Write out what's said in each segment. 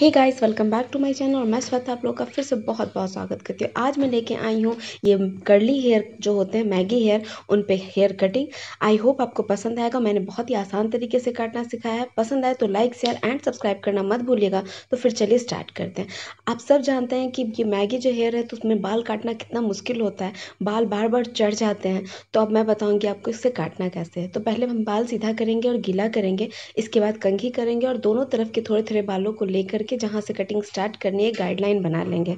hey guys welcome back to my channel और मैं स्वतः आप लोग का फिर से बहुत बहुत स्वागत करती हूँ आज मैं लेके आई हूँ ये कर्ली हेयर जो होते हैं मैगी हेयर उन पे हेयर कटिंग आई होप आपको पसंद आएगा मैंने बहुत ही आसान तरीके से काटना सिखाया है पसंद आए तो लाइक शेयर एंड सब्सक्राइब करना मत भूलिएगा तो फिर चलिए स्टार्ट करते हैं आप सब जानते हैं कि ये मैगी जो हेयर है तो उसमें बाल काटना कितना मुश्किल होता है बाल बार बार चढ़ जाते हैं तो अब मैं बताऊँगी आपको इससे काटना कैसे है तो पहले हम बाल सीधा करेंगे और गीला करेंगे इसके बाद कंघी करेंगे और दोनों तरफ के थोड़े थोड़े बालों को लेकर करके जहाँ से कटिंग स्टार्ट करनी है गाइडलाइन बना लेंगे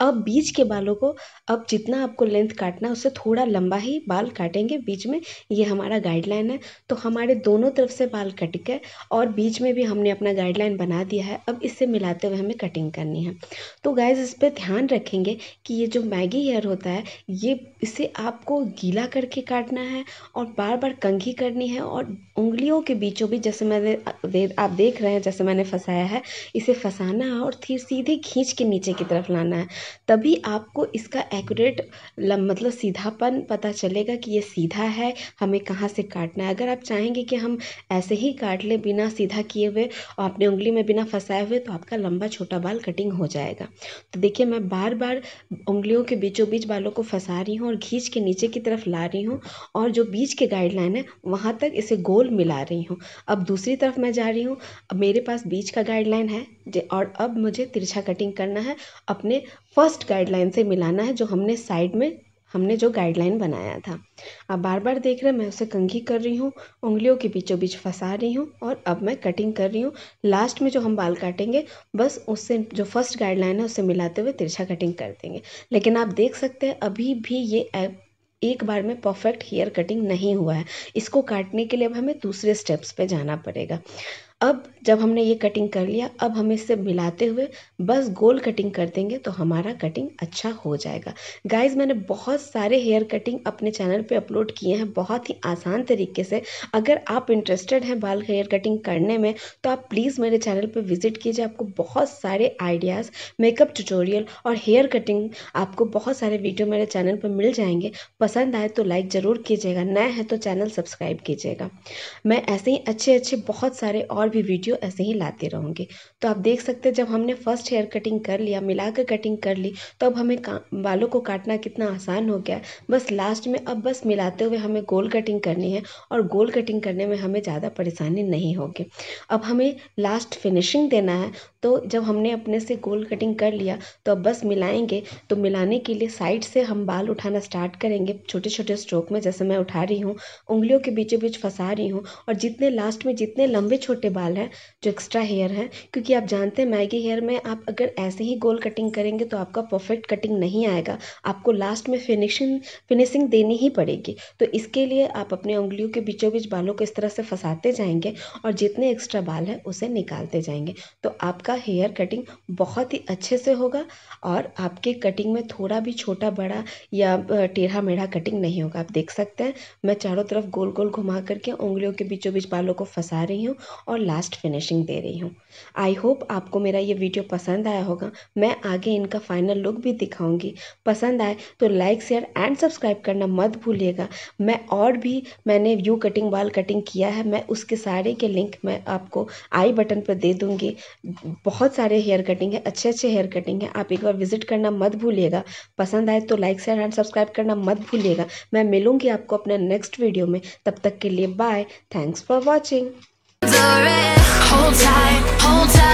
अब बीच के बालों को अब जितना आपको लेंथ काटना है उससे थोड़ा लंबा ही बाल काटेंगे बीच में ये हमारा गाइडलाइन है तो हमारे दोनों तरफ से बाल कट गए और बीच में भी हमने अपना गाइडलाइन बना दिया है अब इससे मिलाते हुए हमें कटिंग करनी है तो गाइज इस पर ध्यान रखेंगे कि ये जो मैगी हेयर होता है ये इसे आपको गीला करके काटना है और बार बार कंघी करनी है और उंगलियों के बीचों भी जैसे मैंने आप देख रहे हैं जैसे मैंने फंसाया है इसे फस... फंसाना है और फिर सीधे खींच के नीचे की तरफ लाना है तभी आपको इसका एक्यूरेट मतलब सीधापन पता चलेगा कि ये सीधा है हमें कहाँ से काटना है अगर आप चाहेंगे कि हम ऐसे ही काट लें बिना सीधा किए हुए और अपने उंगली में बिना फंसाए हुए तो आपका लंबा छोटा बाल कटिंग हो जाएगा तो देखिए मैं बार बार उंगलियों के बीचों बीच बालों को फंसा रही हूँ और खींच के नीचे की तरफ ला रही हूँ और जो बीच के गाइडलाइन है वहाँ तक इसे गोल मिला रही हूँ अब दूसरी तरफ मैं जा रही हूँ अब मेरे पास बीच का गाइडलाइन है मुझे और अब मुझे तिरछा कटिंग करना है अपने फर्स्ट गाइडलाइन से मिलाना है जो हमने साइड में हमने जो गाइडलाइन बनाया था आप बार बार देख रहे हैं मैं उसे कंघी कर रही हूँ उंगलियों के बीचों बीच फंसा रही हूँ और अब मैं कटिंग कर रही हूँ लास्ट में जो हम बाल काटेंगे बस उससे जो फर्स्ट गाइडलाइन है उससे मिलाते हुए तिरछा कटिंग कर देंगे लेकिन आप देख सकते हैं अभी भी ये ऐप एक बार में परफेक्ट हेयर कटिंग नहीं हुआ है इसको काटने के लिए अब हमें दूसरे स्टेप्स पे जाना पड़ेगा अब जब हमने ये कटिंग कर लिया अब हम इसे मिलाते हुए बस गोल कटिंग कर देंगे तो हमारा कटिंग अच्छा हो जाएगा गाइज मैंने बहुत सारे हेयर कटिंग अपने चैनल पे अपलोड किए हैं बहुत ही आसान तरीके से अगर आप इंटरेस्टेड हैं बाल हेयर कटिंग करने में तो आप प्लीज़ मेरे चैनल पर विजिट कीजिए आपको बहुत सारे आइडियाज़ मेकअप ट्यूटोरियल और हेयर कटिंग आपको बहुत सारे वीडियो मेरे चैनल पर मिल जाएंगे पसंद आए तो लाइक ज़रूर कीजिएगा नए हैं तो चैनल सब्सक्राइब कीजिएगा मैं ऐसे ही अच्छे अच्छे बहुत सारे और और भी वीडियो ऐसे ही लाते रहूँगी तो आप देख सकते हैं जब हमने फर्स्ट हेयर कटिंग कर लिया मिलाकर कटिंग कर ली तो अब हमें बालों को काटना कितना आसान हो गया बस लास्ट में अब बस मिलाते हुए हमें गोल कटिंग करनी है और गोल कटिंग करने में हमें ज़्यादा परेशानी नहीं होगी अब हमें लास्ट फिनिशिंग देना है तो जब हमने अपने से गोल कटिंग कर लिया तो अब बस मिलाएंगे तो मिलाने के लिए साइड से हम बाल उठाना स्टार्ट करेंगे छोटे छोटे स्ट्रोक में जैसे मैं उठा रही हूँ उंगलियों के बीचों बीच फंसा रही हूँ और जितने लास्ट में जितने लंबे छोटे बाल हैं जो एक्स्ट्रा हेयर है क्योंकि आप जानते हैं मैगी हेयर में आप अगर ऐसे ही गोल कटिंग करेंगे तो आपका परफेक्ट कटिंग नहीं आएगा आपको लास्ट में फिनिशिंग फिनिशिंग देनी ही पड़ेगी तो इसके लिए आप अपने उंगलियों के बीचों बीच बालों को इस तरह से फंसाते जाएंगे और जितने एक्स्ट्रा बाल हैं उसे निकालते जाएंगे तो आपका हेयर कटिंग बहुत ही अच्छे से होगा और आपके कटिंग में थोड़ा भी छोटा बड़ा या टेढ़ा मेढ़ा कटिंग नहीं होगा आप देख सकते हैं मैं चारों तरफ गोल गोल घुमा करके उंगलियों के बीचों बीच बालों को फंसा रही हूँ और लास्ट फिनिशिंग दे रही हूँ आई होप आपको मेरा ये वीडियो पसंद आया होगा मैं आगे इनका फाइनल लुक भी दिखाऊंगी पसंद आए तो लाइक शेयर एंड सब्सक्राइब करना मत भूलिएगा मैं और भी मैंने व्यू कटिंग बाल कटिंग किया है मैं उसके सारे के लिंक मैं आपको आई बटन पर दे दूँगी बहुत सारे हेयर कटिंग है अच्छे अच्छे हेयर कटिंग है आप एक बार विजिट करना मत भूलिएगा पसंद आए तो लाइक शेयर एंड सब्सक्राइब करना मत भूलिएगा मैं मिलूँगी आपको अपने नेक्स्ट वीडियो में तब तक के लिए bye thanks for watching Hold tight, hold tight